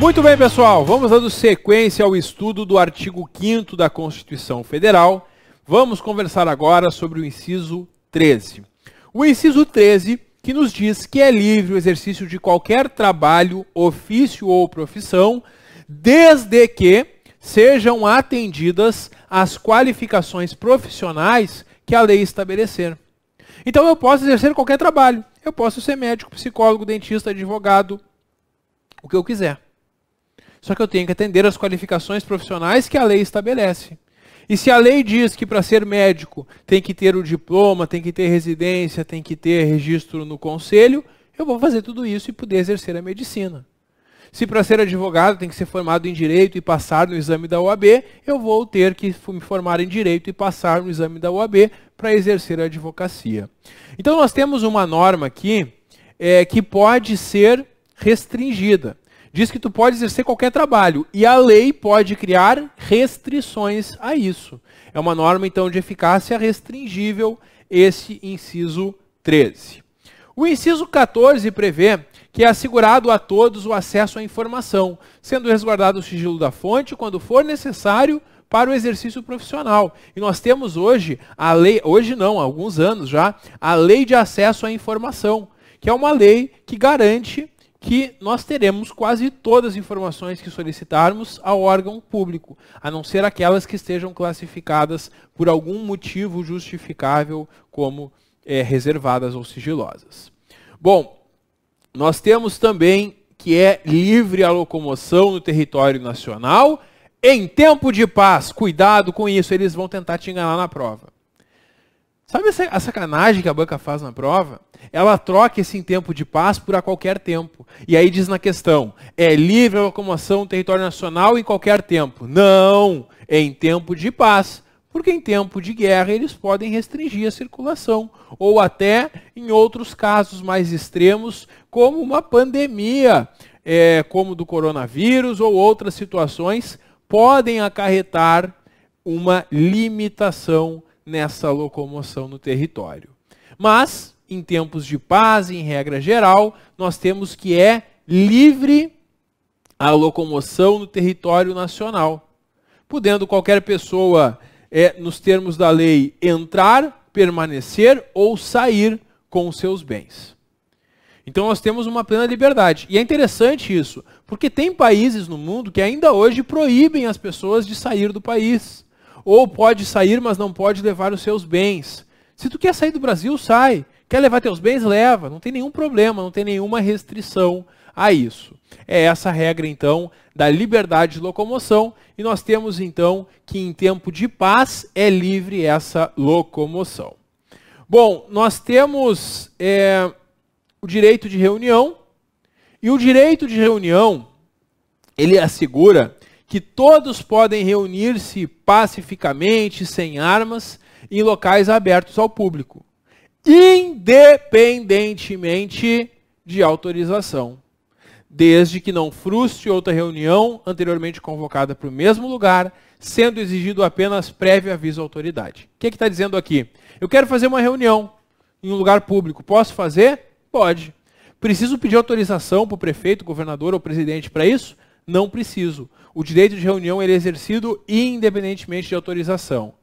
Muito bem, pessoal, vamos dando sequência ao estudo do artigo 5 da Constituição Federal. Vamos conversar agora sobre o inciso 13. O inciso 13 que nos diz que é livre o exercício de qualquer trabalho, ofício ou profissão, desde que sejam atendidas as qualificações profissionais que a lei estabelecer. Então eu posso exercer qualquer trabalho. Eu posso ser médico, psicólogo, dentista, advogado, o que eu quiser. Só que eu tenho que atender às qualificações profissionais que a lei estabelece. E se a lei diz que para ser médico tem que ter o diploma, tem que ter residência, tem que ter registro no conselho, eu vou fazer tudo isso e poder exercer a medicina. Se para ser advogado tem que ser formado em direito e passar no exame da OAB, eu vou ter que me formar em direito e passar no exame da OAB para exercer a advocacia. Então nós temos uma norma aqui é, que pode ser restringida diz que tu pode exercer qualquer trabalho e a lei pode criar restrições a isso. É uma norma então de eficácia restringível esse inciso 13. O inciso 14 prevê que é assegurado a todos o acesso à informação, sendo resguardado o sigilo da fonte quando for necessário para o exercício profissional. E nós temos hoje a lei, hoje não, há alguns anos já, a Lei de Acesso à Informação, que é uma lei que garante que nós teremos quase todas as informações que solicitarmos ao órgão público, a não ser aquelas que estejam classificadas por algum motivo justificável como é, reservadas ou sigilosas. Bom, nós temos também que é livre a locomoção no território nacional em tempo de paz. Cuidado com isso, eles vão tentar te enganar na prova. Sabe essa, a sacanagem que a banca faz na prova? Ela troca esse tempo de paz por a qualquer tempo. E aí diz na questão: é livre a locomoção no território nacional em qualquer tempo. Não! É em tempo de paz. Porque em tempo de guerra eles podem restringir a circulação. Ou até em outros casos mais extremos, como uma pandemia, é, como do coronavírus ou outras situações, podem acarretar uma limitação nessa locomoção no território. Mas, em tempos de paz, em regra geral, nós temos que é livre a locomoção no território nacional, podendo qualquer pessoa, é, nos termos da lei, entrar, permanecer ou sair com os seus bens. Então nós temos uma plena liberdade. E é interessante isso, porque tem países no mundo que ainda hoje proíbem as pessoas de sair do país. Ou pode sair, mas não pode levar os seus bens. Se tu quer sair do Brasil, sai. Quer levar teus bens, leva. Não tem nenhum problema, não tem nenhuma restrição a isso. É essa regra, então, da liberdade de locomoção. E nós temos, então, que em tempo de paz é livre essa locomoção. Bom, nós temos é, o direito de reunião. E o direito de reunião, ele assegura que todos podem reunir-se pacificamente, sem armas, em locais abertos ao público, independentemente de autorização, desde que não frustre outra reunião anteriormente convocada para o mesmo lugar, sendo exigido apenas prévio aviso à autoridade. O que é está dizendo aqui? Eu quero fazer uma reunião em um lugar público. Posso fazer? Pode. Preciso pedir autorização para o prefeito, governador ou presidente para isso? não preciso. O direito de reunião é exercido independentemente de autorização.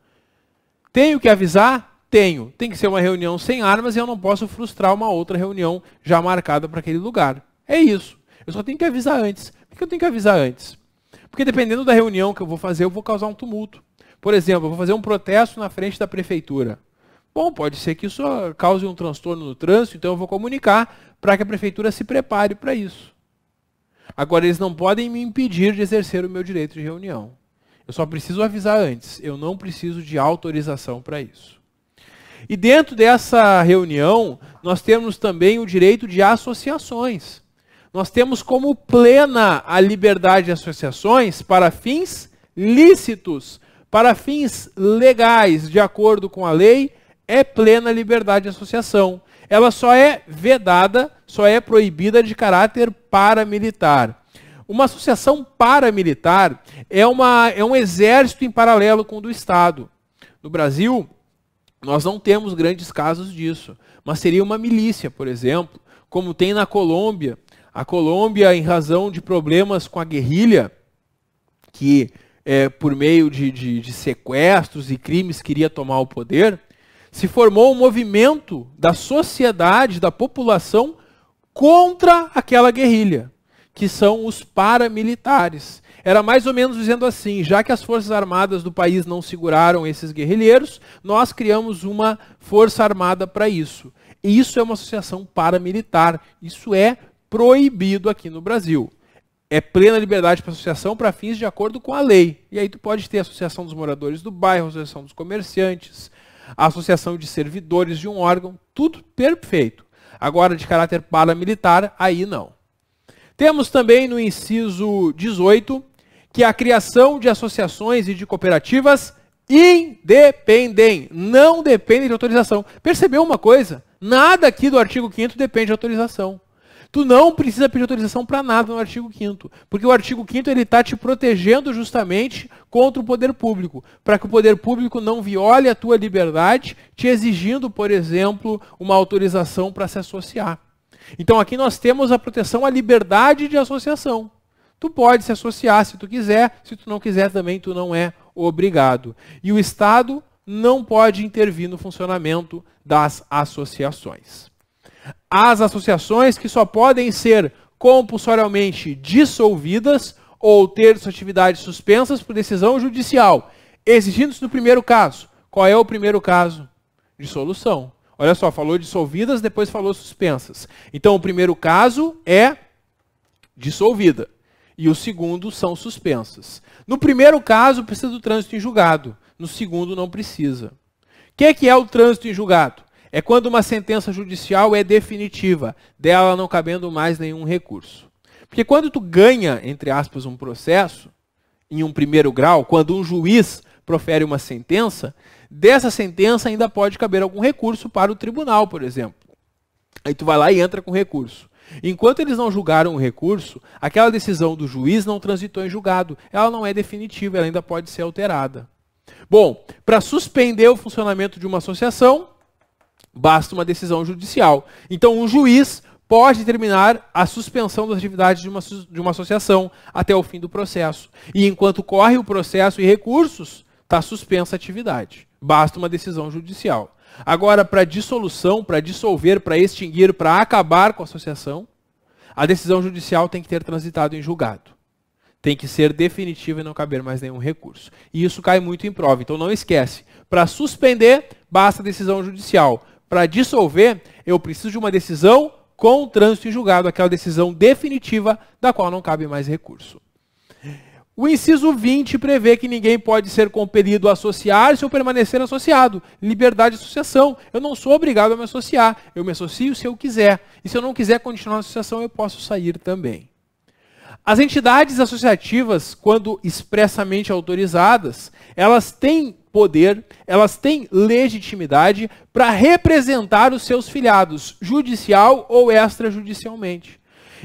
Tenho que avisar? Tenho. Tem que ser uma reunião sem armas e eu não posso frustrar uma outra reunião já marcada para aquele lugar. É isso. Eu só tenho que avisar antes. Por que eu tenho que avisar antes? Porque dependendo da reunião que eu vou fazer, eu vou causar um tumulto. Por exemplo, eu vou fazer um protesto na frente da prefeitura. Bom, pode ser que isso cause um transtorno no trânsito, então eu vou comunicar para que a prefeitura se prepare para isso. Agora, eles não podem me impedir de exercer o meu direito de reunião. Eu só preciso avisar antes, eu não preciso de autorização para isso. E dentro dessa reunião, nós temos também o direito de associações. Nós temos como plena a liberdade de associações para fins lícitos, para fins legais, de acordo com a lei, é plena liberdade de associação. Ela só é vedada só é proibida de caráter paramilitar. Uma associação paramilitar é, uma, é um exército em paralelo com o do Estado. No Brasil, nós não temos grandes casos disso, mas seria uma milícia, por exemplo, como tem na Colômbia. A Colômbia, em razão de problemas com a guerrilha, que é, por meio de, de, de sequestros e crimes queria tomar o poder, se formou um movimento da sociedade, da população contra aquela guerrilha, que são os paramilitares. Era mais ou menos dizendo assim: já que as forças armadas do país não seguraram esses guerrilheiros, nós criamos uma força armada para isso. E isso é uma associação paramilitar. Isso é proibido aqui no Brasil é plena liberdade para associação para fins de acordo com a lei. E aí tu pode ter associação dos moradores do bairro, associação dos comerciantes, associação de servidores de um órgão, tudo perfeito. Agora, de caráter paramilitar, aí não. Temos também no inciso 18 que a criação de associações e de cooperativas independem, não dependem de autorização. Percebeu uma coisa? Nada aqui do artigo 5 depende de autorização. Tu não precisa pedir autorização para nada no artigo 5 porque o artigo 5 ele está te protegendo justamente contra o poder público, para que o poder público não viole a tua liberdade, te exigindo, por exemplo, uma autorização para se associar. Então aqui nós temos a proteção à liberdade de associação. Tu pode se associar se tu quiser, se tu não quiser também tu não é obrigado. E o Estado não pode intervir no funcionamento das associações as associações que só podem ser compulsoriamente dissolvidas ou ter suas atividades suspensas por decisão judicial, exigindo-se no primeiro caso. Qual é o primeiro caso? Dissolução. Olha só, falou dissolvidas, depois falou suspensas. Então, o primeiro caso é dissolvida. E o segundo são suspensas. No primeiro caso, precisa do trânsito em julgado. No segundo, não precisa. O que é, que é o trânsito em julgado? É quando uma sentença judicial é definitiva, dela não cabendo mais nenhum recurso. Porque quando tu ganha, entre aspas, um processo, em um primeiro grau, quando um juiz profere uma sentença, dessa sentença ainda pode caber algum recurso para o tribunal, por exemplo. Aí tu vai lá e entra com recurso. Enquanto eles não julgaram o recurso, aquela decisão do juiz não transitou em julgado. Ela não é definitiva, ela ainda pode ser alterada. Bom, para suspender o funcionamento de uma associação, Basta uma decisão judicial. Então, um juiz pode determinar a suspensão das atividades de uma, de uma associação até o fim do processo. E enquanto corre o processo e recursos, está suspensa a atividade. Basta uma decisão judicial. Agora, para dissolução, para dissolver, para extinguir, para acabar com a associação, a decisão judicial tem que ter transitado em julgado. Tem que ser definitiva e não caber mais nenhum recurso. E isso cai muito em prova. Então não esquece. Para suspender, basta decisão judicial. Para dissolver, eu preciso de uma decisão com trânsito em julgado, aquela decisão definitiva da qual não cabe mais recurso. O inciso 20 prevê que ninguém pode ser compelido a associar-se ou permanecer associado. Liberdade de associação. Eu não sou obrigado a me associar. Eu me associo se eu quiser. E se eu não quiser continuar na associação, eu posso sair também. As entidades associativas, quando expressamente autorizadas, elas têm poder, elas têm legitimidade para representar os seus filiados, judicial ou extrajudicialmente.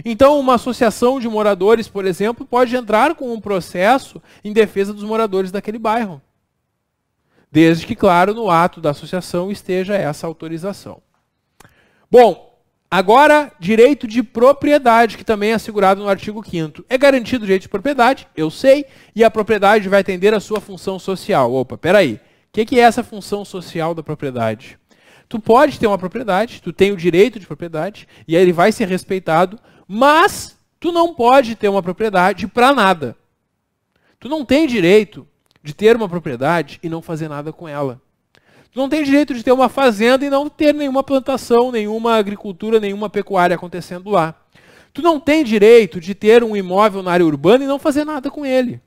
Então, uma associação de moradores, por exemplo, pode entrar com um processo em defesa dos moradores daquele bairro. Desde que, claro, no ato da associação esteja essa autorização. Bom, Agora, direito de propriedade, que também é assegurado no artigo 5 É garantido o direito de propriedade, eu sei, e a propriedade vai atender a sua função social. Opa, peraí. O que, que é essa função social da propriedade? Tu pode ter uma propriedade, tu tem o direito de propriedade, e ele vai ser respeitado, mas tu não pode ter uma propriedade para nada. Tu não tem direito de ter uma propriedade e não fazer nada com ela. Tu não tem direito de ter uma fazenda e não ter nenhuma plantação, nenhuma agricultura, nenhuma pecuária acontecendo lá. Tu não tem direito de ter um imóvel na área urbana e não fazer nada com ele.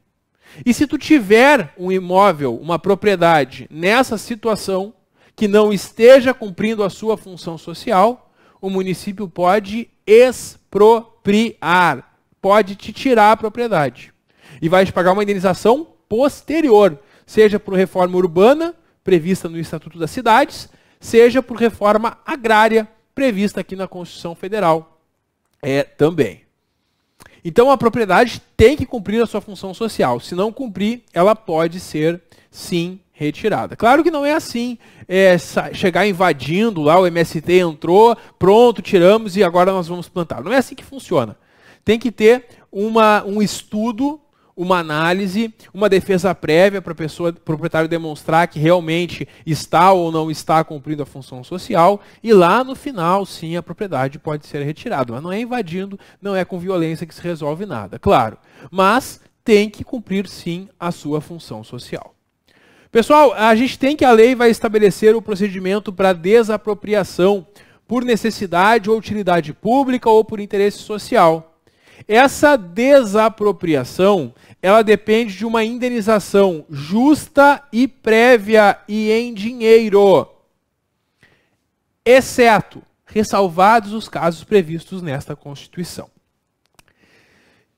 E se tu tiver um imóvel, uma propriedade nessa situação que não esteja cumprindo a sua função social, o município pode expropriar, pode te tirar a propriedade. E vai te pagar uma indenização posterior, seja por reforma urbana, prevista no Estatuto das Cidades, seja por reforma agrária prevista aqui na Constituição Federal é, também. Então a propriedade tem que cumprir a sua função social. Se não cumprir, ela pode ser sim retirada. Claro que não é assim é, chegar invadindo lá, o MST entrou, pronto, tiramos e agora nós vamos plantar. Não é assim que funciona. Tem que ter uma, um estudo uma análise, uma defesa prévia para a pessoa, proprietário demonstrar que realmente está ou não está cumprindo a função social, e lá no final, sim, a propriedade pode ser retirada. Mas não é invadindo, não é com violência que se resolve nada, claro. Mas tem que cumprir, sim, a sua função social. Pessoal, a gente tem que a lei vai estabelecer o procedimento para desapropriação por necessidade ou utilidade pública ou por interesse social. Essa desapropriação, ela depende de uma indenização justa e prévia e em dinheiro, exceto ressalvados os casos previstos nesta Constituição.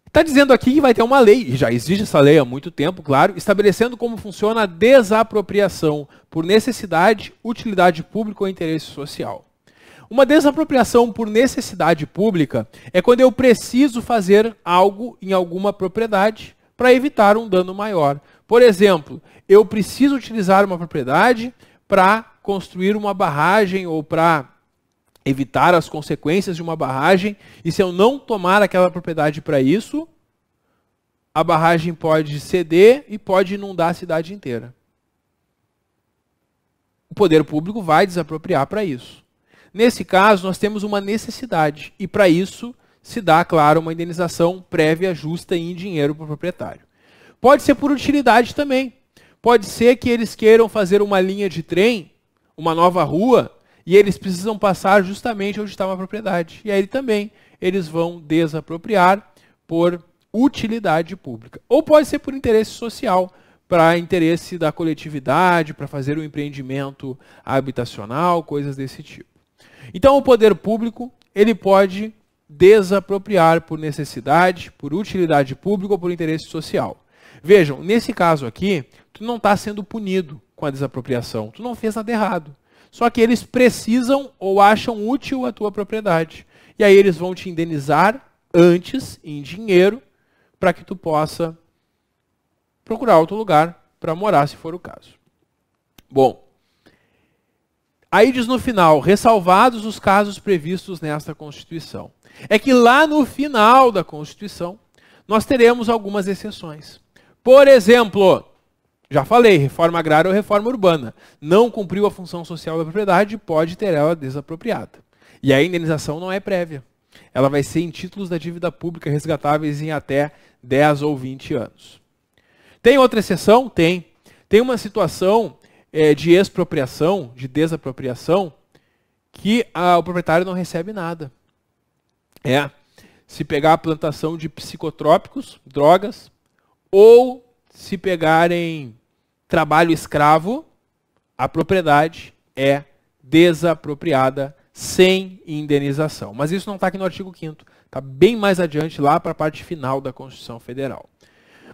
Está dizendo aqui que vai ter uma lei, e já existe essa lei há muito tempo, claro, estabelecendo como funciona a desapropriação por necessidade, utilidade pública ou interesse social. Uma desapropriação por necessidade pública é quando eu preciso fazer algo em alguma propriedade para evitar um dano maior. Por exemplo, eu preciso utilizar uma propriedade para construir uma barragem ou para evitar as consequências de uma barragem, e se eu não tomar aquela propriedade para isso, a barragem pode ceder e pode inundar a cidade inteira. O poder público vai desapropriar para isso. Nesse caso, nós temos uma necessidade e para isso se dá, claro, uma indenização prévia justa em dinheiro para o proprietário. Pode ser por utilidade também. Pode ser que eles queiram fazer uma linha de trem, uma nova rua, e eles precisam passar justamente onde está uma propriedade. E aí também eles vão desapropriar por utilidade pública. Ou pode ser por interesse social, para interesse da coletividade, para fazer um empreendimento habitacional, coisas desse tipo. Então o poder público, ele pode desapropriar por necessidade, por utilidade pública ou por interesse social. Vejam, nesse caso aqui, tu não está sendo punido com a desapropriação, tu não fez nada errado. Só que eles precisam ou acham útil a tua propriedade. E aí eles vão te indenizar antes em dinheiro para que tu possa procurar outro lugar para morar, se for o caso. Bom, Aí diz no final, ressalvados os casos previstos nesta Constituição. É que lá no final da Constituição, nós teremos algumas exceções. Por exemplo, já falei, reforma agrária ou reforma urbana. Não cumpriu a função social da propriedade, pode ter ela desapropriada. E a indenização não é prévia. Ela vai ser em títulos da dívida pública resgatáveis em até 10 ou 20 anos. Tem outra exceção? Tem. Tem uma situação é, de expropriação, de desapropriação, que a, o proprietário não recebe nada. É se pegar a plantação de psicotrópicos, drogas, ou se pegarem trabalho escravo, a propriedade é desapropriada sem indenização. Mas isso não está aqui no artigo 5 está bem mais adiante lá para a parte final da Constituição Federal.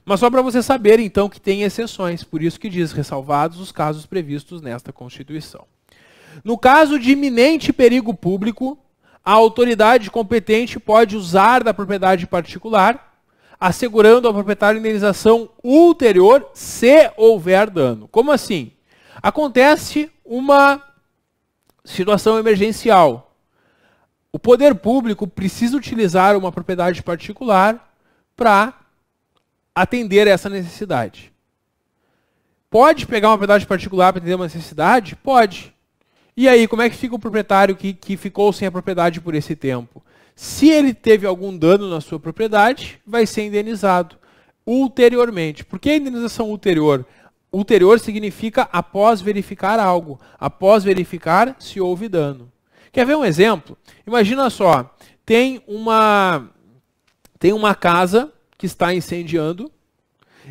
Mas só para você saber, então, que tem exceções, por isso que diz ressalvados os casos previstos nesta Constituição. No caso de iminente perigo público, a autoridade competente pode usar da propriedade particular, assegurando ao proprietário indenização ulterior se houver dano. Como assim? Acontece uma situação emergencial. O poder público precisa utilizar uma propriedade particular para atender a essa necessidade. Pode pegar uma propriedade particular para atender uma necessidade? Pode. E aí, como é que fica o proprietário que, que ficou sem a propriedade por esse tempo? Se ele teve algum dano na sua propriedade, vai ser indenizado ulteriormente. Por que a indenização ulterior? Ulterior significa após verificar algo, após verificar se houve dano. Quer ver um exemplo? Imagina só, tem uma tem uma casa que está incendiando,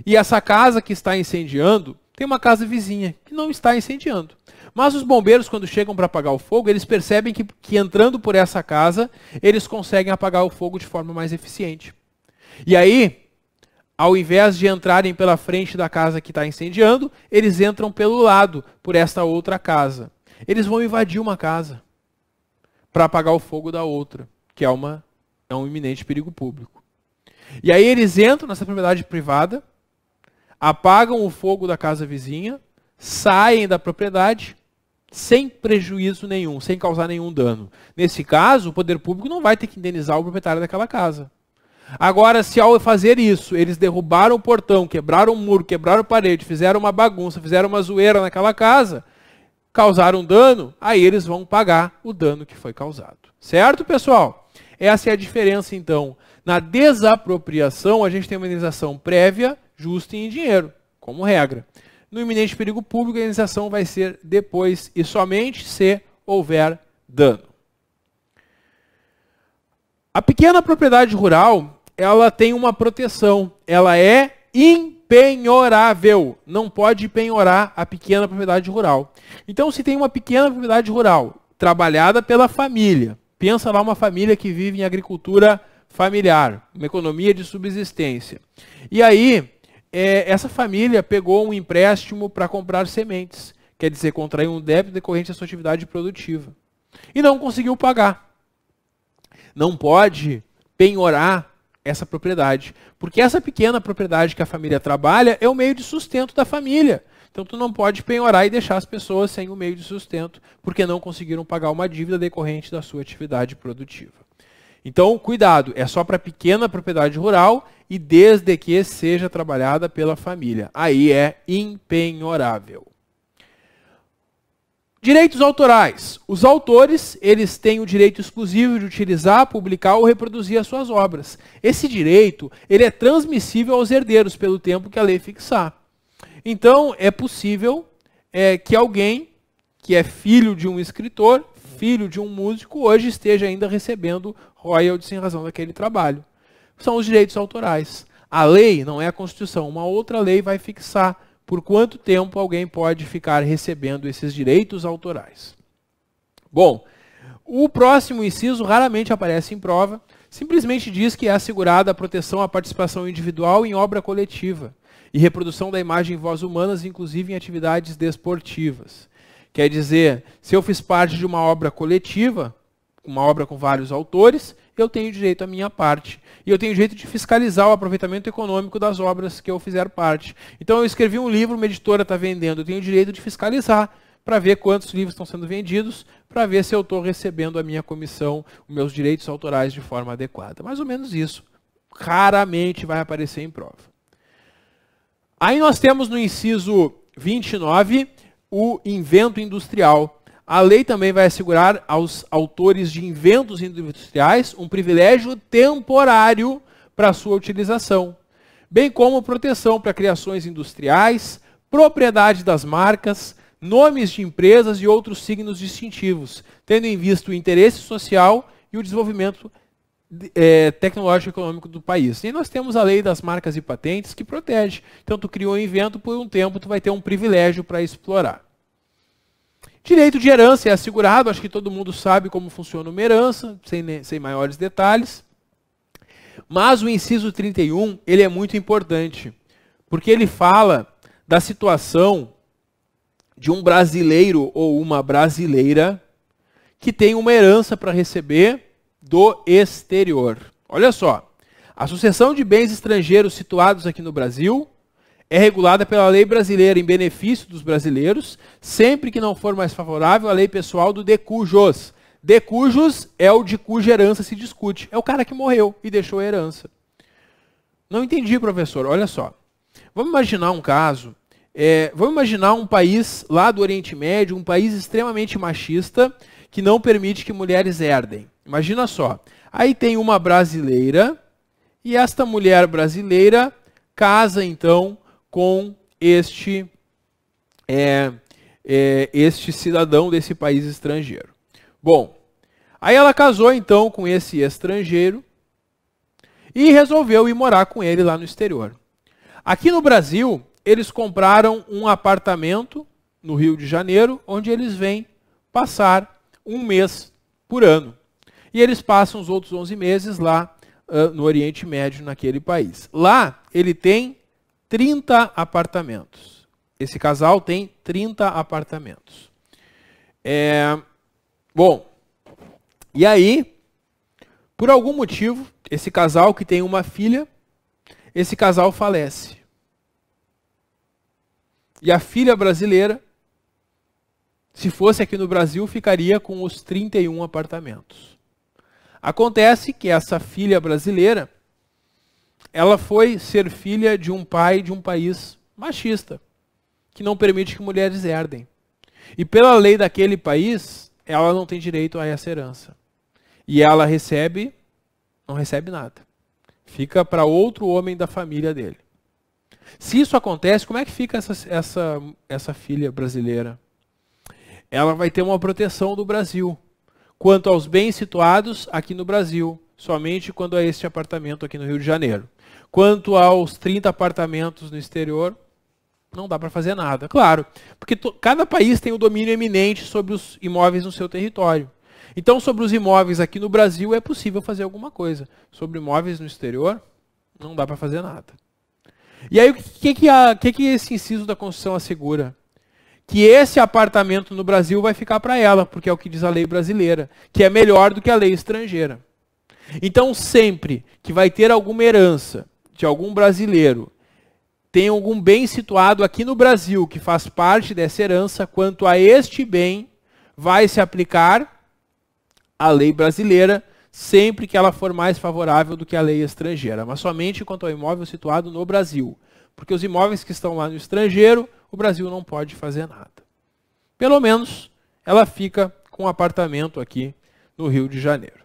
e essa casa que está incendiando tem uma casa vizinha que não está incendiando. Mas os bombeiros, quando chegam para apagar o fogo, eles percebem que, que entrando por essa casa, eles conseguem apagar o fogo de forma mais eficiente. E aí, ao invés de entrarem pela frente da casa que está incendiando, eles entram pelo lado, por esta outra casa. Eles vão invadir uma casa para apagar o fogo da outra, que é, uma, é um iminente perigo público. E aí eles entram nessa propriedade privada, apagam o fogo da casa vizinha, saem da propriedade sem prejuízo nenhum, sem causar nenhum dano. Nesse caso, o poder público não vai ter que indenizar o proprietário daquela casa. Agora, se ao fazer isso, eles derrubaram o portão, quebraram o muro, quebraram a parede, fizeram uma bagunça, fizeram uma zoeira naquela casa, causaram dano, aí eles vão pagar o dano que foi causado. Certo, pessoal? Essa é a diferença, então, na desapropriação, a gente tem uma indenização prévia, justa e em dinheiro, como regra. No iminente perigo público, a indenização vai ser depois e somente se houver dano. A pequena propriedade rural, ela tem uma proteção, ela é impenhorável, não pode penhorar a pequena propriedade rural. Então, se tem uma pequena propriedade rural trabalhada pela família, pensa lá uma família que vive em agricultura rural, familiar, uma economia de subsistência. E aí, é, essa família pegou um empréstimo para comprar sementes, quer dizer, contraiu um débito decorrente da sua atividade produtiva. E não conseguiu pagar. Não pode penhorar essa propriedade, porque essa pequena propriedade que a família trabalha é o meio de sustento da família. Então tu não pode penhorar e deixar as pessoas sem o meio de sustento, porque não conseguiram pagar uma dívida decorrente da sua atividade produtiva. Então, cuidado, é só para pequena propriedade rural e desde que seja trabalhada pela família. Aí é impenhorável. Direitos autorais. Os autores, eles têm o direito exclusivo de utilizar, publicar ou reproduzir as suas obras. Esse direito, ele é transmissível aos herdeiros pelo tempo que a lei fixar. Então, é possível é, que alguém que é filho de um escritor, filho de um músico, hoje esteja ainda recebendo royalties em razão daquele trabalho. São os direitos autorais. A lei não é a Constituição. Uma outra lei vai fixar por quanto tempo alguém pode ficar recebendo esses direitos autorais. Bom, o próximo inciso raramente aparece em prova. Simplesmente diz que é assegurada a proteção à participação individual em obra coletiva e reprodução da imagem em voz humanas, inclusive em atividades desportivas. Quer dizer, se eu fiz parte de uma obra coletiva, uma obra com vários autores, eu tenho direito à minha parte. E eu tenho direito de fiscalizar o aproveitamento econômico das obras que eu fizer parte. Então eu escrevi um livro, uma editora está vendendo, eu tenho direito de fiscalizar para ver quantos livros estão sendo vendidos, para ver se eu estou recebendo a minha comissão, os meus direitos autorais de forma adequada. Mais ou menos isso. Raramente vai aparecer em prova. Aí nós temos no inciso 29 o invento industrial a lei também vai assegurar aos autores de inventos industriais um privilégio temporário para sua utilização, bem como proteção para criações industriais, propriedade das marcas, nomes de empresas e outros signos distintivos, tendo em vista o interesse social e o desenvolvimento é, tecnológico e econômico do país. E nós temos a lei das marcas e patentes que protege. Então, tu criou um invento, por um tempo tu vai ter um privilégio para explorar. Direito de herança é assegurado, acho que todo mundo sabe como funciona uma herança, sem, sem maiores detalhes. Mas o inciso 31, ele é muito importante, porque ele fala da situação de um brasileiro ou uma brasileira que tem uma herança para receber do exterior. Olha só, a sucessão de bens estrangeiros situados aqui no Brasil é regulada pela lei brasileira em benefício dos brasileiros, sempre que não for mais favorável à lei pessoal do de cujos. De cujos é o de cuja herança se discute. É o cara que morreu e deixou a herança. Não entendi, professor. Olha só. Vamos imaginar um caso. É, vamos imaginar um país lá do Oriente Médio, um país extremamente machista, que não permite que mulheres herdem. Imagina só. Aí tem uma brasileira, e esta mulher brasileira casa então com este, é, é, este cidadão desse país estrangeiro. Bom, aí ela casou então com esse estrangeiro e resolveu ir morar com ele lá no exterior. Aqui no Brasil, eles compraram um apartamento no Rio de Janeiro, onde eles vêm passar um mês por ano. E eles passam os outros 11 meses lá uh, no Oriente Médio, naquele país. Lá, ele tem 30 apartamentos. Esse casal tem 30 apartamentos. É, bom, e aí, por algum motivo, esse casal que tem uma filha, esse casal falece. E a filha brasileira, se fosse aqui no Brasil, ficaria com os 31 apartamentos. Acontece que essa filha brasileira ela foi ser filha de um pai de um país machista, que não permite que mulheres herdem. E pela lei daquele país, ela não tem direito a essa herança. E ela recebe, não recebe nada. Fica para outro homem da família dele. Se isso acontece, como é que fica essa, essa, essa filha brasileira? Ela vai ter uma proteção do Brasil quanto aos bens situados aqui no Brasil somente quando é este apartamento aqui no Rio de Janeiro. Quanto aos 30 apartamentos no exterior, não dá para fazer nada. Claro, porque cada país tem o um domínio eminente sobre os imóveis no seu território. Então, sobre os imóveis aqui no Brasil, é possível fazer alguma coisa. Sobre imóveis no exterior, não dá para fazer nada. E aí, o que, que, a, que, que esse inciso da Constituição assegura? Que esse apartamento no Brasil vai ficar para ela, porque é o que diz a lei brasileira, que é melhor do que a lei estrangeira. Então, sempre que vai ter alguma herança de algum brasileiro, tem algum bem situado aqui no Brasil que faz parte dessa herança, quanto a este bem, vai se aplicar a lei brasileira sempre que ela for mais favorável do que a lei estrangeira, mas somente quanto ao imóvel situado no Brasil. Porque os imóveis que estão lá no estrangeiro, o Brasil não pode fazer nada. Pelo menos ela fica com um apartamento aqui no Rio de Janeiro.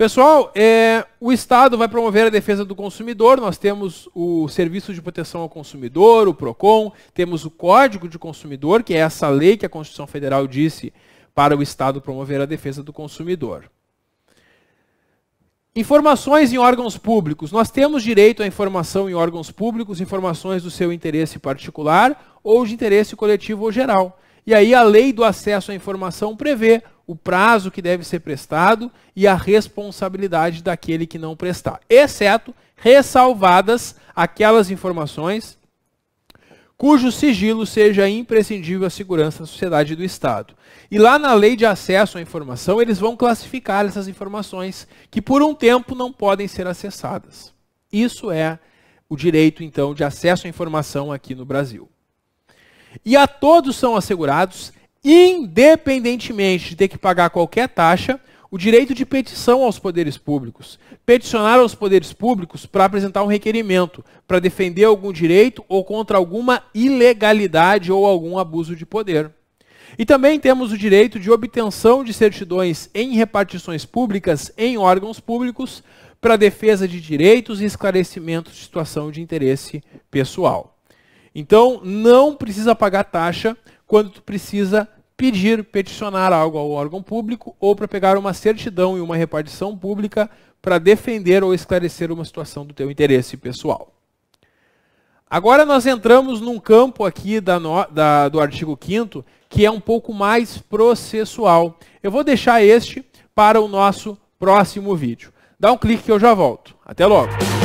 Pessoal, é, o Estado vai promover a defesa do consumidor. Nós temos o Serviço de Proteção ao Consumidor, o PROCON, temos o Código de Consumidor, que é essa lei que a Constituição Federal disse para o Estado promover a defesa do consumidor. Informações em órgãos públicos. Nós temos direito à informação em órgãos públicos, informações do seu interesse particular ou de interesse coletivo ou geral. E aí a lei do acesso à informação prevê o prazo que deve ser prestado e a responsabilidade daquele que não prestar, exceto ressalvadas aquelas informações cujo sigilo seja imprescindível à segurança da sociedade e do Estado. E lá na lei de acesso à informação, eles vão classificar essas informações que por um tempo não podem ser acessadas. Isso é o direito, então, de acesso à informação aqui no Brasil. E a todos são assegurados independentemente de ter que pagar qualquer taxa, o direito de petição aos poderes públicos. Peticionar aos poderes públicos para apresentar um requerimento, para defender algum direito ou contra alguma ilegalidade ou algum abuso de poder. E também temos o direito de obtenção de certidões em repartições públicas em órgãos públicos para defesa de direitos e esclarecimento de situação de interesse pessoal. Então, não precisa pagar taxa quando tu precisa pedir, peticionar algo ao órgão público ou para pegar uma certidão e uma repartição pública para defender ou esclarecer uma situação do teu interesse pessoal. Agora nós entramos num campo aqui da no, da, do artigo 5 que é um pouco mais processual. Eu vou deixar este para o nosso próximo vídeo. Dá um clique que eu já volto. Até logo!